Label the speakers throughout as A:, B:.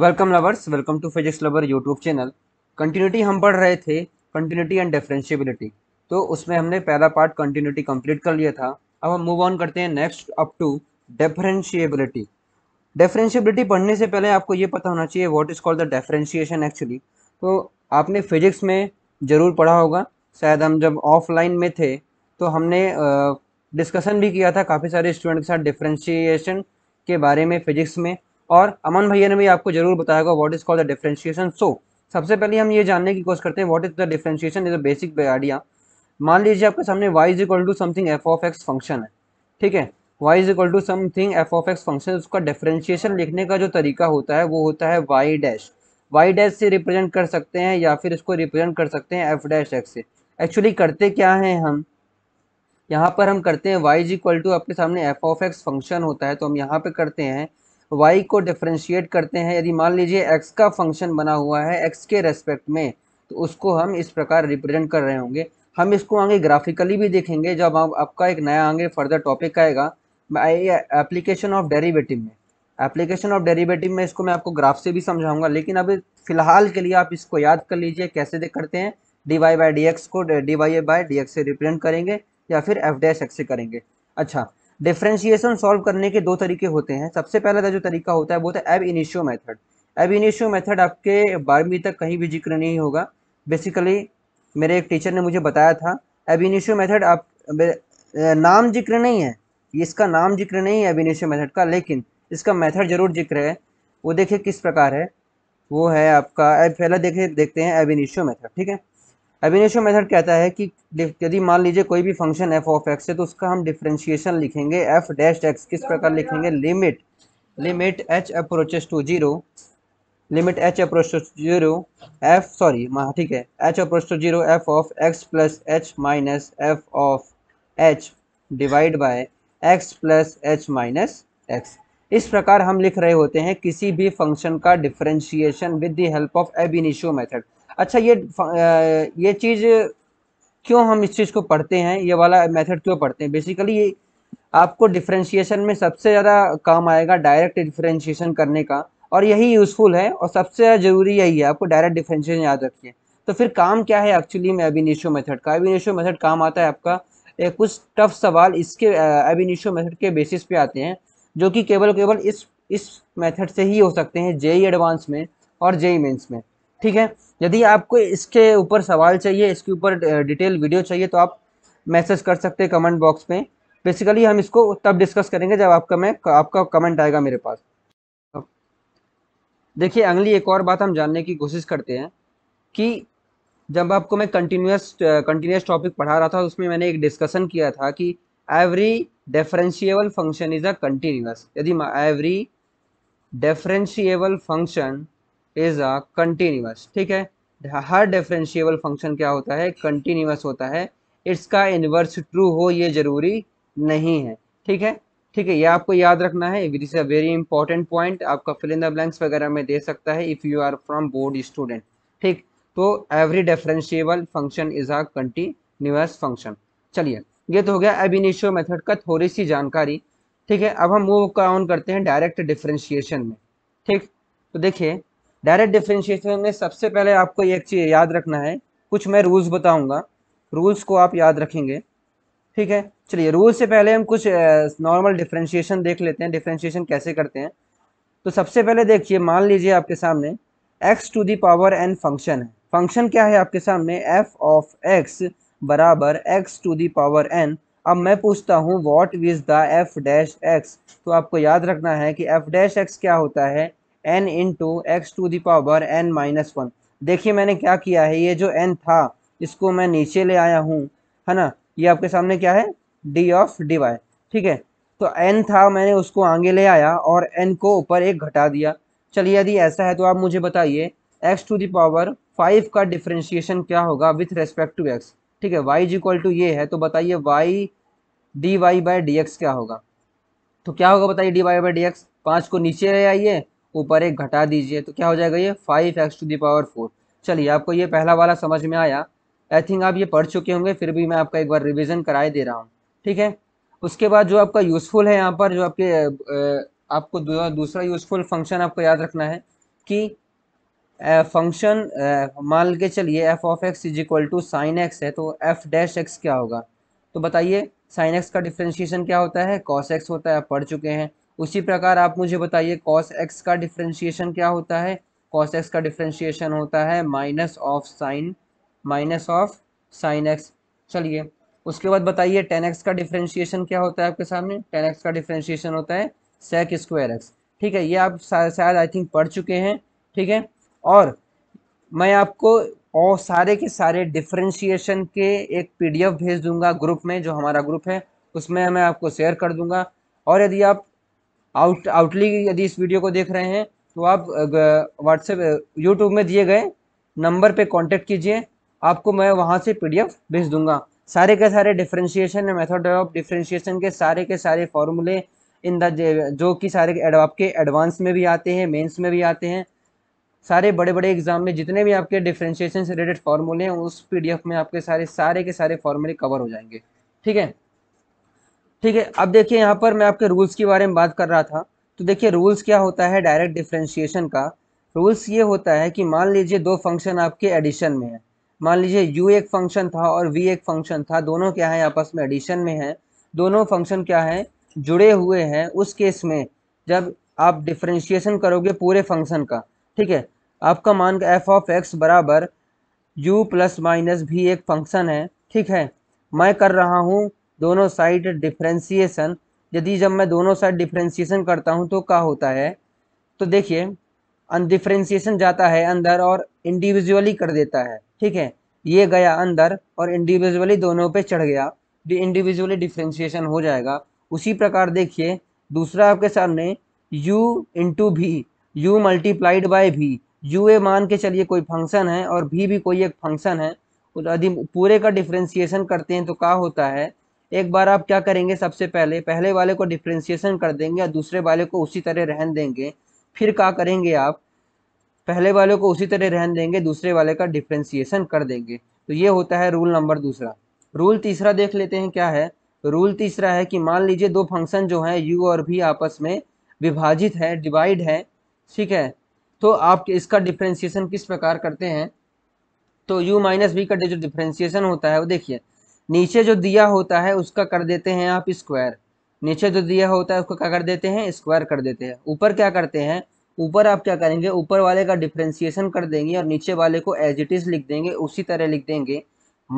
A: welcome lovers welcome to physics lover YouTube channel continuity हम पढ़ रहे थे कंटिन्यूटी एंड डिफ्रेंशियबिलिटी तो उसमें हमने पहला पार्ट कंटिन्यूटी कंप्लीट कर लिया था अब हम मूव ऑन करते हैं next up to differentiability differentiability पढ़ने से पहले आपको ये पता होना चाहिए what is called the differentiation actually तो आपने फिजिक्स में ज़रूर पढ़ा होगा शायद हम जब ऑफलाइन में थे तो हमने डिस्कशन uh, भी किया था काफ़ी सारे स्टूडेंट के साथ डिफ्रेंशिएशन के बारे में फिजिक्स में और अमन भैया ने भी आपको जरूर बताया होगा what is called the differentiation so सबसे पहले हम ये जानने की कोशिश करते हैं what is the differentiation is a basic idea मान लीजिए आपके सामने Y is equal to something F of X function है ठीक है Y is equal to something F of X function उसका डिफरेंशिएशन लिखने का जो तरीका होता है वो होता है वाई डैश वाई डैश से रिप्रेजेंट कर सकते हैं या फिर इसको रिप्रेजेंट कर सकते हैं एफ डैश एक्स से एक्चुअली करते क्या हैं हम यहाँ पर हम करते हैं y इज इक्वल टू आपके सामने एफ ऑफ एक्स फंक्शन होता है तो हम यहाँ पे करते हैं वाई को डिफ्रेंशिएट करते हैं यदि मान लीजिए एक्स का फंक्शन बना हुआ है एक्स के रेस्पेक्ट में तो उसको हम इस प्रकार रिप्रेजेंट कर रहे होंगे हम इसको आगे ग्राफिकली भी देखेंगे जब आप, आपका एक नया आगे फर्दर टॉपिक आएगा एप्लीकेशन ऑफ डेरिवेटिव में एप्लीकेशन ऑफ डेरिवेटिव में इसको मैं आपको ग्राफ से भी समझाऊंगा लेकिन अभी फिलहाल के लिए आप इसको याद कर लीजिए कैसे करते हैं D Y by D X को D Y by D X से रिप्रेजेंट करेंगे या फिर एफ डैश एक्स से करेंगे अच्छा डिफ्रेंशिएशन सॉल्व करने के दो तरीके होते हैं सबसे पहला जो तरीका होता है वो था ab initio method ab initio method आपके बारहवीं तक कहीं भी जिक्र नहीं होगा बेसिकली मेरे एक टीचर ने मुझे बताया था एब इनिशियो मेथड आप नाम जिक्र नहीं है इसका नाम जिक्र नहीं है एब इनिशियो मेथड का लेकिन इसका मेथड जरूर जिक्र है वो देखिए किस प्रकार है वो है आपका पहला देखे देखते हैं एब इनिशियो मेथड ठीक है एबिनेशियो मेथड कहता है कि यदि मान लीजिए कोई भी फंक्शन एफ ऑफ एक्स है तो उसका हम डिफ्रेंशिएशन लिखेंगे एफ डैश एक्स किस प्रकार लिखेंगे limit limit H approaches to zero limit H approach to zero F sorry ठीक है H approach to zero F of X plus H minus F of H divide by X plus H minus X इस प्रकार हम लिख रहे होते हैं किसी भी फंक्शन का differentiation with the help of ab initio method अच्छा ये ये चीज़ क्यों हम इस चीज़ को पढ़ते हैं ये वाला मेथड क्यों पढ़ते हैं बेसिकली ये आपको डिफ्रेंशिएशन में सबसे ज़्यादा काम आएगा डायरेक्ट डिफ्रेंशिएशन करने का और यही यूज़फुल है और सबसे ज़्यादा ज़रूरी यही है आपको डायरेक्ट डिफ्रेंशिएशन याद रखिए तो फिर काम क्या है एक्चुअली में एबिनिशो मेथड का एबिनिशो मेथड काम आता है आपका एक कुछ टफ सवाल इसके एबिनिशो मेथड के बेसिस पे आते हैं जो कि केवल केवल इस इस मेथड से ही हो सकते हैं जेई एडवांस में और जेई मेंस में ठीक है यदि आपको इसके ऊपर सवाल चाहिए इसके ऊपर डिटेल वीडियो चाहिए तो आप मैसेज कर सकते हैं कमेंट बॉक्स में बेसिकली हम इसको तब डिस्कस करेंगे जब आपका मैं आपका कमेंट आएगा मेरे पास देखिए अगली एक और बात हम जानने की कोशिश करते हैं कि जब आपको मैं कंटिन्यूस कंटिन्यूस टॉपिक पढ़ा रहा था उसमें मैंने एक डिस्कशन किया था कि every differentiable function is a continuous यदि every differentiable function is a continuous ठीक है हर डिफरेंशियबल फंक्शन क्या होता है कंटिन्यूस होता है इट्स का इनवर्स ट्रू हो ये जरूरी नहीं है ठीक है ठीक है ये आपको याद रखना है this a very important point आपका फिल इन द ब्लैंक्स वगैरह में दे सकता है if you are from board student ठीक तो every differentiable function is a continuous function चलिए ये तो हो गया एबिनिशो मेथड का थोड़ी सी जानकारी ठीक है अब हम मूव ऑन करते हैं डायरेक्ट डिफ्रेंशिएशन में ठीक तो देखिए डायरेक्ट डिफ्रेंशिएशन में सबसे पहले आपको एक चीज़ याद रखना है कुछ मैं रूल्स बताऊंगा रूल्स को आप याद रखेंगे ठीक है चलिए रूल से पहले हम कुछ नॉर्मल डिफ्रेंशिएशन देख लेते हैं डिफ्रेंशिएशन कैसे करते हैं तो सबसे पहले देखिए मान लीजिए आपके सामने X to the power N function है फंक्शन क्या है आपके सामने एफ ऑफ एक्स बराबर X to the power N अब मैं पूछता हूँ what is the F dash X तो आपको याद रखना है कि एफ डैश एक्स क्या होता है N into X to the power N minus one देखिए मैंने क्या किया है ये जो एन था इसको मैं नीचे ले आया हूँ है ना ये आपके सामने क्या है डी ऑफ डी वाई ठीक है तो एन था मैंने उसको आगे ले आया और एन को ऊपर एक घटा दिया चलिए यदि ऐसा है तो आप मुझे बताइए एक्स टू दावर फाइव का डिफ्रेंशिएशन क्या होगा विथ रेस्पेक्ट टू एक्स ठीक है वाई इक्वल टू ये है तो बताइए Y D Y by D x क्या होगा तो क्या होगा बताइए D Y by D X पाँच को नीचे ले आइए ऊपर एक घटा दीजिए तो क्या हो जाएगा ये five X to the power four चलिए आपको ये पहला वाला समझ में आया आई थिंक आप ये पढ़ चुके होंगे फिर भी मैं आपका एक बार रिविज़न कराए दे रहा हूँ ठीक है उसके बाद जो आपका यूज़फुल है यहाँ पर जो आपके आपको दूसरा यूज़फुल फंक्शन आपको याद रखना है कि फंक्शन मान के चलिए F of x is equal to sine X है तो एफ डैश एक्स क्या होगा तो बताइए साइन एक्स का डिफ्रेंशिएशन क्या होता है कॉस एक्स होता है आप पढ़ चुके हैं उसी प्रकार आप मुझे बताइए कॉस एक्स का डिफ्रेंशिएशन क्या होता है कॉस एक्स का डिफ्रेंशिएशन होता है minus of sine minus of sine X चलिए उसके बाद बताइए टेन एक्स का डिफ्रेंशिएशन क्या होता है आपके सामने टेन एक्स का डिफ्रेंशिएशन होता है सेक स्क्वायर एक्स ठीक है ये आप शायद आई थिंक पढ़ चुके हैं ठीक है और मैं आपको और सारे के सारे डिफ्रेंशिएशन के एक पीडीएफ भेज दूंगा ग्रुप में जो हमारा ग्रुप है उसमें मैं आपको शेयर कर दूंगा और यदि आप आउट आउटली यदि इस वीडियो को देख रहे हैं तो आप व्हाट्सएप यूट्यूब में दिए गए नंबर पे कांटेक्ट कीजिए आपको मैं वहाँ से पीडीएफ भेज दूंगा सारे के सारे डिफ्रेंशिएशन मेथड ऑफ डिफ्रेंशिएशन के सारे के सारे फॉर्मूले इन द जो कि सारे आपके एडवांस में भी आते हैं मेंस में भी आते हैं सारे बड़े बड़े एग्जाम में जितने भी आपके डिफ्रेंशिएशन से रिलेटेड फार्मूले हैं उस पी में आपके सारे सारे के सारे फार्मूले कवर हो जाएंगे ठीक है ठीक है अब देखिए यहाँ पर मैं आपके रूल्स के बारे में बात कर रहा था तो देखिए रूल्स क्या होता है डायरेक्ट डिफ्रेंशिएशन का रूल्स ये होता है कि मान लीजिए दो फंक्शन आपके एडिशन में है मान लीजिए यू एक फंक्शन था और वी एक फंक्शन था दोनों क्या है आपस में एडिशन में है दोनों फंक्शन क्या है जुड़े हुए हैं उस केस में जब आप डिफ्रेंशिएशन करोगे पूरे फंक्शन का ठीक है आपका मान का एफ ऑफ एक्स बराबर यू प्लस माइनस भी एक फंक्शन है ठीक है मैं कर रहा हूँ दोनों साइड डिफ्रेंसीसन यदि जब मैं दोनों साइड डिफ्रेंसीसन करता हूँ तो क्या होता है तो देखिए अनडिफ्रेंसीसन जाता है अंदर और इंडिविजुअली कर देता है ठीक है ये गया अंदर और इंडिविजुअली दोनों पे चढ़ गया इंडिविजुअली डिफ्रेंसीसन हो जाएगा उसी प्रकार देखिए दूसरा आपके सामने u into V U multiplied by V U ए मान के चलिए कोई फंक्शन है और भी भी कोई एक फंक्शन है यदि पूरे का डिफ्रेंसीसन करते हैं तो क्या होता है एक बार आप क्या करेंगे सबसे पहले पहले वाले को डिफ्रेंसिएशन कर देंगे और दूसरे वाले को उसी तरह रहन देंगे फिर क्या करेंगे आप पहले वाले को उसी तरह रहन देंगे दूसरे वाले का डिफ्रेंसिएशन कर देंगे तो ये होता है रूल नंबर दूसरा रूल तीसरा देख लेते हैं क्या है रूल तीसरा है कि मान लीजिए दो फंक्शन जो हैं यू और भी आपस में विभाजित है डिवाइड है ठीक है तो आप इसका डिफ्रेंसिएशन किस प्रकार करते हैं तो यू माइनस बी का जो डिफ्रेंसिएशन होता है वो देखिए नीचे जो दिया होता है उसका कर देते हैं आप स्क्वायर नीचे जो दिया होता है उसको क्या कर देते हैं स्क्वायर कर देते हैं ऊपर क्या करते हैं ऊपर आप क्या करेंगे ऊपर वाले का डिफ्रेंसिएशन कर देंगे और नीचे वाले को एज इट इज़ लिख देंगे उसी तरह लिख देंगे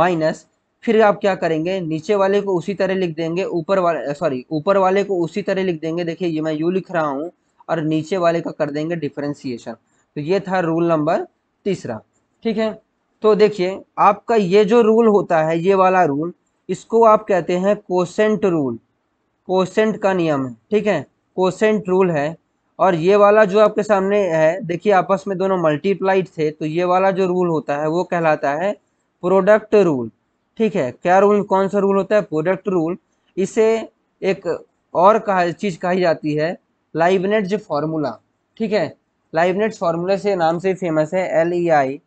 A: माइनस फिर आप क्या करेंगे नीचे वाले को उसी तरह लिख देंगे ऊपर वाले सॉरी ऊपर वाले को उसी तरह लिख देंगे देखिए ये मैं यू लिख रहा हूँ और नीचे वाले का कर देंगे डिफ्रेंसिएशन तो ये था रूल नंबर तीसरा ठीक है तो देखिए आपका ये जो रूल होता है ये वाला रूल इसको आप कहते हैं कोसेंट रूल कोसेंट का नियम है ठीक है कोसेंट रूल है और ये वाला जो आपके सामने है देखिए आपस में दोनों मल्टीप्लाइड थे तो ये वाला जो रूल होता है वो कहलाता है प्रोडक्ट रूल ठीक है क्या रूल कौन सा रूल होता है प्रोडक्ट रूल इसे एक और कहा चीज़ कही जाती है लाइवनेट फार्मूला ठीक है लाइवनेट फार्मूले से नाम से फेमस है L E I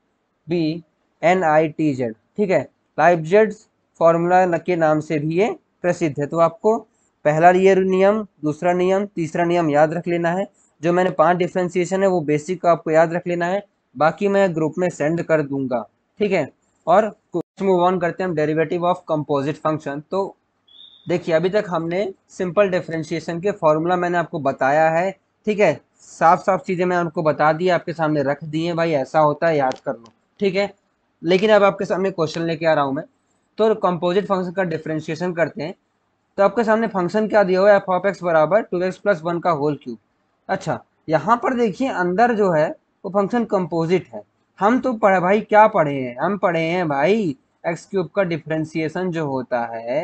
A: B N I T Z ठीक है लाइफ जेड फॉर्मूला के नाम से भी ये प्रसिद्ध है तो आपको पहला ये नियम दूसरा नियम तीसरा नियम याद रख लेना है जो मैंने पांच डिफ्रेंसिएशन है वो बेसिक आपको याद रख लेना है बाकी मैं ग्रुप में सेंड कर दूंगा ठीक है और मूव ऑन करते हैं हम डेरिवेटिव ऑफ कंपोजिट फंक्शन तो देखिए अभी तक हमने सिंपल डिफ्रेंशिएशन के फॉर्मूला मैंने आपको बताया है ठीक है साफ साफ चीज़ें मैं उनको बता दी आपके सामने रख दी है भाई ऐसा होता है याद कर लो ठीक है लेकिन अब आपके सामने क्वेश्चन लेके आ रहा हूँ मैं तो कंपोजिट फंक्शन का डिफ्रेंशिएशन करते हैं तो आपके सामने फंक्शन क्या दिया हुआ है एफ ऑफ एक्स बराबर टू एक्स प्लस वन का होल क्यूब अच्छा यहाँ पर देखिए अंदर जो है वो फंक्शन कंपोजिट है हम तो पढ़े भाई क्या पढ़े हैं हम पढ़े हैं भाई एक्स क्यूब का डिफ्रेंशिएशन जो होता है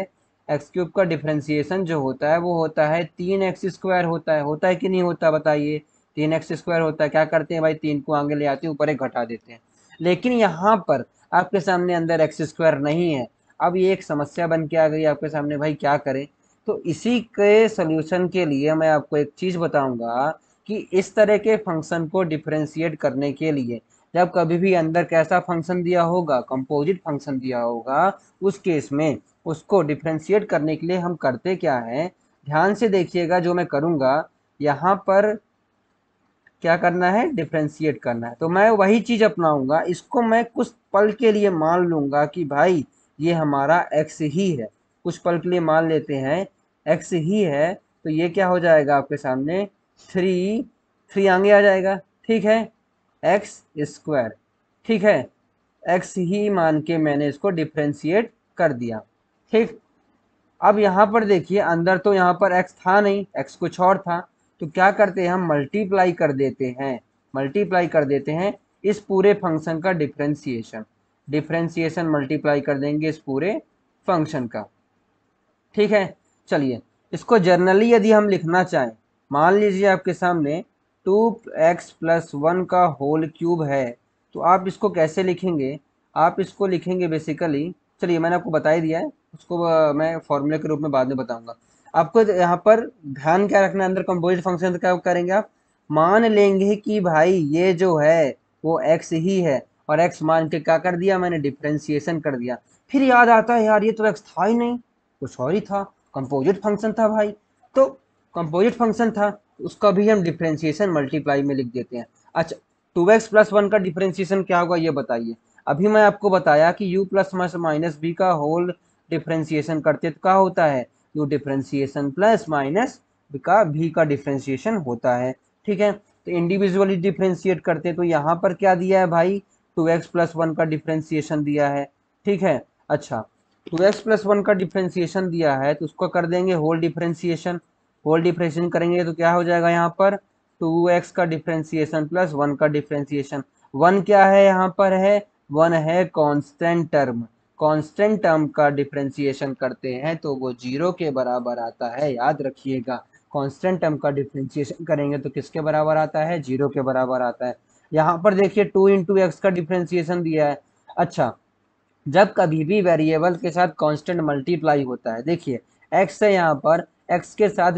A: एक्स क्यूब का डिफ्रेंशिएशन जो होता है वो होता है तीन एक्स स्क्वायर होता है होता है कि नहीं होता बताइए तीन एक्स स्क्वायर होता है क्या करते हैं भाई तीन को आगे ले आते हैं ऊपर एक घटा देते हैं लेकिन यहाँ पर आपके सामने अंदर एक्स स्क्वायर नहीं है अब ये एक समस्या बन के आ गई आपके सामने भाई क्या करें तो इसी के सोल्यूशन के लिए मैं आपको एक चीज़ बताऊंगा कि इस तरह के फंक्शन को डिफ्रेंशिएट करने के लिए जब कभी भी अंदर कैसा फंक्शन दिया होगा कंपोजिट फंक्शन दिया होगा उस केस में उसको डिफ्रेंशिएट करने के लिए हम करते क्या हैं ध्यान से देखिएगा जो मैं करूँगा यहाँ पर क्या करना है डिफ्रेंशिएट करना है तो मैं वही चीज़ अपनाऊंगा इसको मैं कुछ पल के लिए मान लूंगा कि भाई ये हमारा एक्स ही है कुछ पल के लिए मान लेते हैं एक्स ही है तो ये क्या हो जाएगा आपके सामने थ्री थ्री आगे आ जाएगा ठीक है एक्स स्क्वायर ठीक है एक्स ही मान के मैंने इसको डिफ्रेंशिएट कर दिया ठीक अब यहाँ पर देखिए अंदर तो यहाँ पर एक्स था नहीं एक्स कुछ और था तो क्या करते हैं हम मल्टीप्लाई कर देते हैं मल्टीप्लाई कर देते हैं इस पूरे फंक्शन का डिफ्रेंसीशन डिफ्रेंसीशन मल्टीप्लाई कर देंगे इस पूरे फंक्शन का ठीक है चलिए इसको जर्नली यदि हम लिखना चाहें मान लीजिए आपके सामने टू एक्स प्लस वन का होल क्यूब है तो आप इसको कैसे लिखेंगे आप इसको लिखेंगे बेसिकली चलिए मैंने आपको बता ही दिया है उसको मैं फॉर्मूले के रूप में बाद में बताऊंगा आपको यहाँ पर ध्यान क्या रखना अंदर कंपोजिट फंक्शन क्या करेंगे आप मान लेंगे कि भाई ये जो है वो एक्स ही है और एक्स मान के क्या कर दिया मैंने डिफ्रेंसिएशन कर दिया फिर याद आता है यार ये तो एक्स था ही नहीं कुछ और ही था कंपोजिट फंक्शन था भाई तो कंपोजिट फंक्शन था उसका भी हम डिफ्रेंसिएशन मल्टीप्लाई में लिख देते हैं अच्छा टू एक्स प्लस वन का डिफ्रेंसिएशन क्या होगा ये बताइए अभी मैं आपको बताया कि यू प्लस माइनस बी का होल डिफ्रेंसिएशन करते तो क्या होता है यू डिफ्रेंसीसन प्लस माइनस का भी का डिफ्रेंसीसन होता है ठीक है तो इंडिविजुअली डिफ्रेंशिएट करते तो यहाँ पर क्या दिया है भाई टू एक्स प्लस वन का डिफ्रेंसीसन दिया है ठीक है अच्छा टू एक्स प्लस वन का डिफ्रेंसिएशन दिया है तो उसको कर देंगे होल डिफ्रेंसिएशन होल डिफ्रेंसिएशन करेंगे तो क्या हो जाएगा यहाँ पर टू एक्स का डिफ्रेंसिएशन प्लस वन का डिफ्रेंसिएशन वन क्या है यहाँ पर है वन है कॉन्स्टेंट टर्म कांस्टेंट टर्म का डिफ्रेंसिएशन करते हैं तो वो जीरो के बराबर आता है याद रखिएगा कांस्टेंट टर्म का डिफ्रेंसिएशन करेंगे तो किसके बराबर आता है जीरो के बराबर आता है यहाँ पर देखिए टू इंटू एक्स का डिफ्रेंसिएशन दिया है अच्छा जब कभी भी वेरिएबल के साथ कांस्टेंट मल्टीप्लाई होता है देखिए एक्स है यहाँ पर एक्स के साथ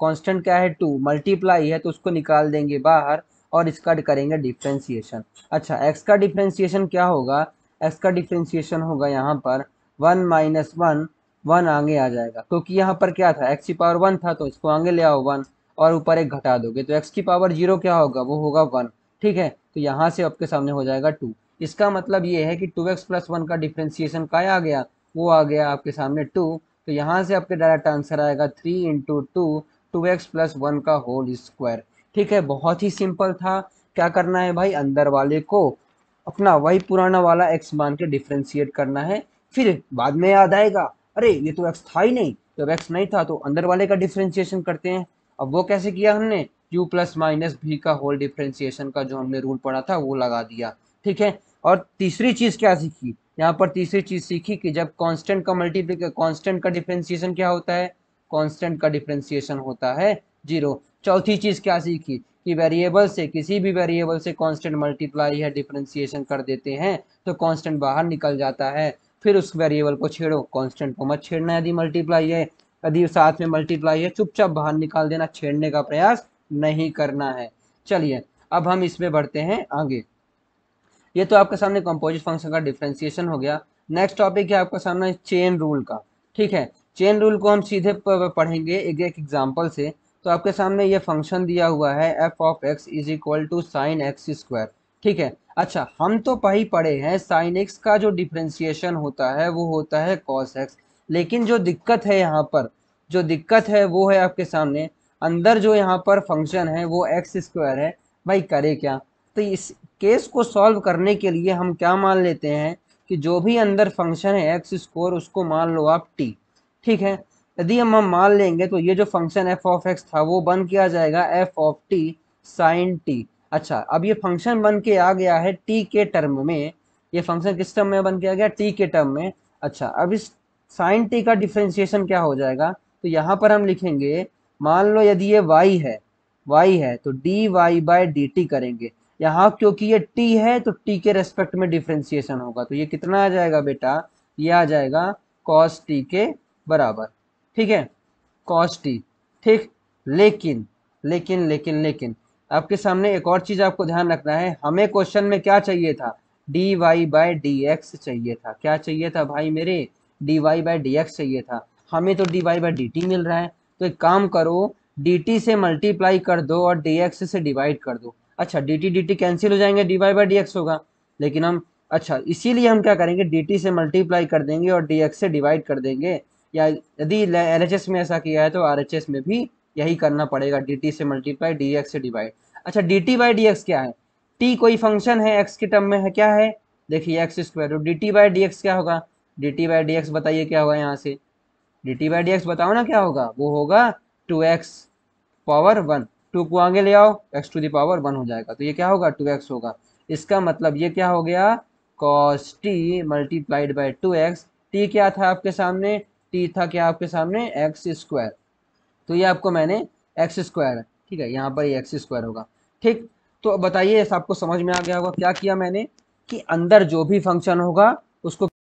A: कांस्टेंट क्या है टू मल्टीप्लाई है तो उसको निकाल देंगे बाहर और इसका करेंगे डिफ्रेंसिएशन अच्छा एक्स का डिफ्रेंसिएशन क्या होगा एस का डिफ्रेंशिएशन होगा यहाँ पर वन माइनस वन वन आगे आ जाएगा क्योंकि यहाँ पर क्या था एक्स की पावर वन था तो इसको आगे ले आओ वन और ऊपर एक घटा दोगे तो एक्स की पावर जीरो क्या होगा वो होगा वन ठीक है तो यहाँ से आपके सामने हो जाएगा टू इसका मतलब ये है कि टू एक्स प्लस वन का डिफ्रेंशिएशन का आ गया वो आ गया आपके सामने टू तो यहाँ से आपके डायरेक्ट आंसर आएगा three into two two x plus one का होल स्क्वायर ठीक है बहुत ही सिंपल था क्या करना है भाई अंदर वाले को अपना वही पुराना वाला एक्स मान के डिफ्रेंशिएट करना है फिर बाद में याद आएगा अरे ये तो एक्स था ही नहीं जब तो एक्स नहीं था तो अंदर वाले का डिफ्रेंशिएशन करते हैं अब वो कैसे किया हमने यू प्लस माइनस भी का होल डिफ्रेंशिएशन का जो हमने रूल पढ़ा था वो लगा दिया ठीक है और तीसरी चीज़ क्या सीखी यहाँ पर तीसरी चीज़ सीखी कि जब कांस्टेंट का मल्टीप्लिक कांस्टेंट का डिफ्रेंशिएशन क्या होता है कांस्टेंट का डिफ्रेंशिएशन होता है जीरो चौथी चीज़ क्या सीखी कि वेरिएबल से किसी भी वेरिएबल से कांस्टेंट मल्टीप्लाई है डिफरेंशिएशन कर देते हैं तो कांस्टेंट बाहर निकल जाता है फिर उस वेरिएबल को छेड़ो कांस्टेंट को मत छेड़ना यदि मल्टीप्लाई है यदि साथ में मल्टीप्लाई है चुपचाप बाहर निकाल देना छेड़ने का प्रयास नहीं करना है चलिए अब हम इसमें बढ़ते हैं आगे ये तो आपके सामने कंपोजिट फंक्शन का डिफ्रेंसिएशन हो गया नेक्स्ट टॉपिक है आपका सामने चेन रूल का ठीक है चेन रूल को हम सीधे पढ़ेंगे एक एक एग्जाम्पल से तो आपके सामने ये फंक्शन दिया हुआ है F of x is equal to sine x square ठीक है अच्छा हम तो पही पढ़े हैं साइन एक्स का जो डिफ्रेंसिएशन होता है वो होता है कॉस एक्स लेकिन जो दिक्कत है यहाँ पर जो दिक्कत है वो है आपके सामने अंदर जो यहाँ पर फंक्शन है वो एक्स स्क्वायर है भाई करे क्या तो इस केस को सॉल्व करने के लिए हम क्या मान लेते हैं कि जो भी अंदर फंक्शन है एक्स स्क्वायर उसको मान लो आप टी ठीक है यदि हम हम मान लेंगे तो ये जो फंक्शन एफ ऑफ एक्स था वो बन किया जाएगा f of t sine t अच्छा अब ये फंक्शन बन के आ गया है टी के टर्म में ये फंक्शन किस टर्म में बन के आ गया टी के टर्म में अच्छा अब इस साइन टी का डिफ्रेंशिएशन क्या हो जाएगा तो यहाँ पर हम लिखेंगे मान लो यदि ये वाई है वाई है तो d y by d t करेंगे यहाँ क्योंकि ये टी है तो टी के रेस्पेक्ट में डिफ्रेंसिएशन होगा तो ये कितना आ जाएगा बेटा ये आ जाएगा कॉस टी के बराबर ठीक है कॉस टी ठीक लेकिन लेकिन लेकिन लेकिन आपके सामने एक और चीज़ आपको ध्यान रखना है हमें क्वेश्चन में क्या चाहिए था d Y by D x चाहिए था क्या चाहिए था भाई मेरे d Y by D x चाहिए था हमें तो d Y by d t मिल रहा है तो एक काम करो डी टी से मल्टीप्लाई कर दो और डी एक्स से डिवाइड कर दो अच्छा d t d t cancel हो जाएंगे d Y by D x होगा लेकिन हम अच्छा इसीलिए हम क्या करेंगे डी टी से मल्टीप्लाई कर देंगे और डी एक्स से डिवाइड कर देंगे या यदि एन में ऐसा किया है तो आर में भी यही करना पड़ेगा डी से मल्टीप्लाई डी से डिवाइड अच्छा d t by D x क्या है टी कोई फंक्शन है एक्स के टर्म में है क्या है देखिए x square d t by D x क्या होगा d t by D x बताइए क्या होगा यहाँ से d t by D x बताओ ना क्या होगा वो होगा two x power one two को आगे ले आओ एक्स टू दावर वन हो जाएगा तो ये क्या होगा टू एक्स होगा इसका मतलब ये क्या हो गया cos t multiplied by two x t क्या था आपके सामने टी था क्या आपके सामने एक्स स्क्वायर तो ये आपको मैंने एक्स स्क्वायर ठीक है यहाँ पर ये एक्स स्क्वायर होगा ठीक तो बताइए आपको समझ में आ गया होगा क्या किया मैंने कि अंदर जो भी फंक्शन होगा उसको